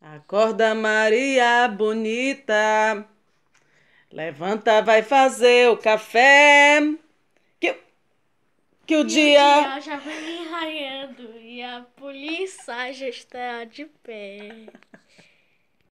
Acorda, Maria bonita. Levanta, vai fazer o café. Que, que o, e dia... o dia já vem raiando e a polícia já está de pé.